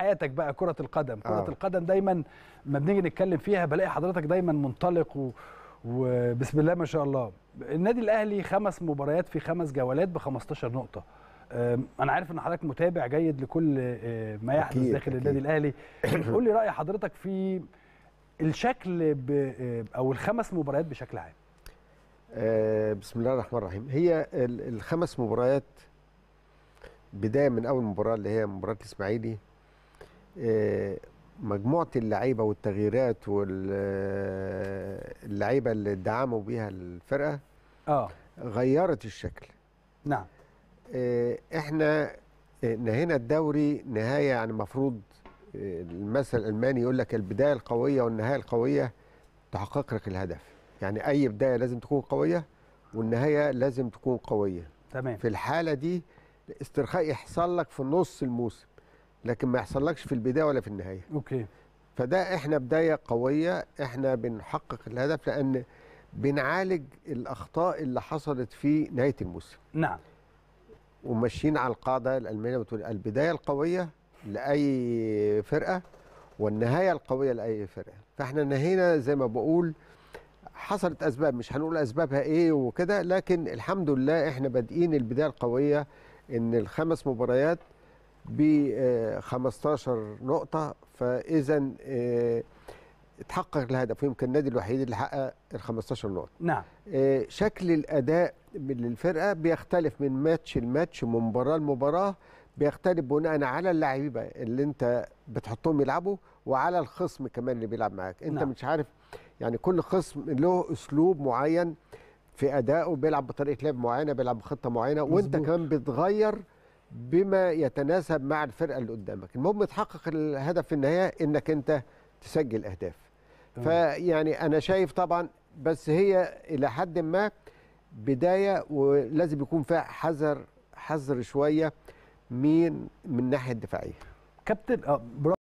حياتك بقى كره القدم كره آه. القدم دايما ما بنيجي نتكلم فيها بلاقي حضرتك دايما منطلق و... وبسم الله ما شاء الله النادي الاهلي خمس مباريات في خمس جولات ب 15 نقطه انا عارف ان حضرتك متابع جيد لكل آه، ما يحدث أكيد داخل أكيد. النادي الاهلي قول لي راي حضرتك في الشكل ب... آه، او الخمس مباريات بشكل عام آه، بسم الله الرحمن الرحيم هي الخمس مباريات بدايه من اول مباراه اللي هي مباراه الاسماعيلي آه، مجموعه اللعيبه والتغييرات واللعيبه آه، اللي دعموا بيها الفرقه اه غيرت الشكل نعم آه، احنا نهينا الدوري نهايه يعني المفروض المثل الالماني يقول لك البدايه القويه والنهايه القويه تحقق لك الهدف يعني اي بدايه لازم تكون قويه والنهايه لازم تكون قويه تمام في الحاله دي استرخاء يحصل لك في نص الموسم لكن ما يحصلكش في البدايه ولا في النهايه اوكي فده احنا بدايه قويه احنا بنحقق الهدف لان بنعالج الاخطاء اللي حصلت في نهايه الموسم نعم وماشيين على القاعده الالمانيه بتقول البدايه القويه لاي فرقه والنهايه القويه لاي فرقه فاحنا نهينا زي ما بقول حصلت اسباب مش هنقول اسبابها ايه وكده لكن الحمد لله احنا بادئين البدايه القويه ان الخمس مباريات ب 15 آه، نقطة فإذا اتحقق آه، الهدف ويمكن النادي الوحيد اللي حقق ال 15 نقطة. نعم. آه، شكل الأداء للفرقة بيختلف من ماتش لماتش من مباراة لمباراة بيختلف بناء على اللعيبة اللي أنت بتحطهم يلعبوا وعلى الخصم كمان اللي بيلعب معاك، أنت نعم. مش عارف يعني كل خصم له أسلوب معين في أدائه بيلعب بطريقة لعب معينة بيلعب بخطة معينة مزبوط. وأنت كمان بتغير بما يتناسب مع الفرقه اللي قدامك المهم تحقق الهدف في النهايه انك انت تسجل اهداف فيعني انا شايف طبعا بس هي الى حد ما بدايه ولازم يكون فيها حذر حذر شويه مين من الناحيه الدفاعيه كابتن آه،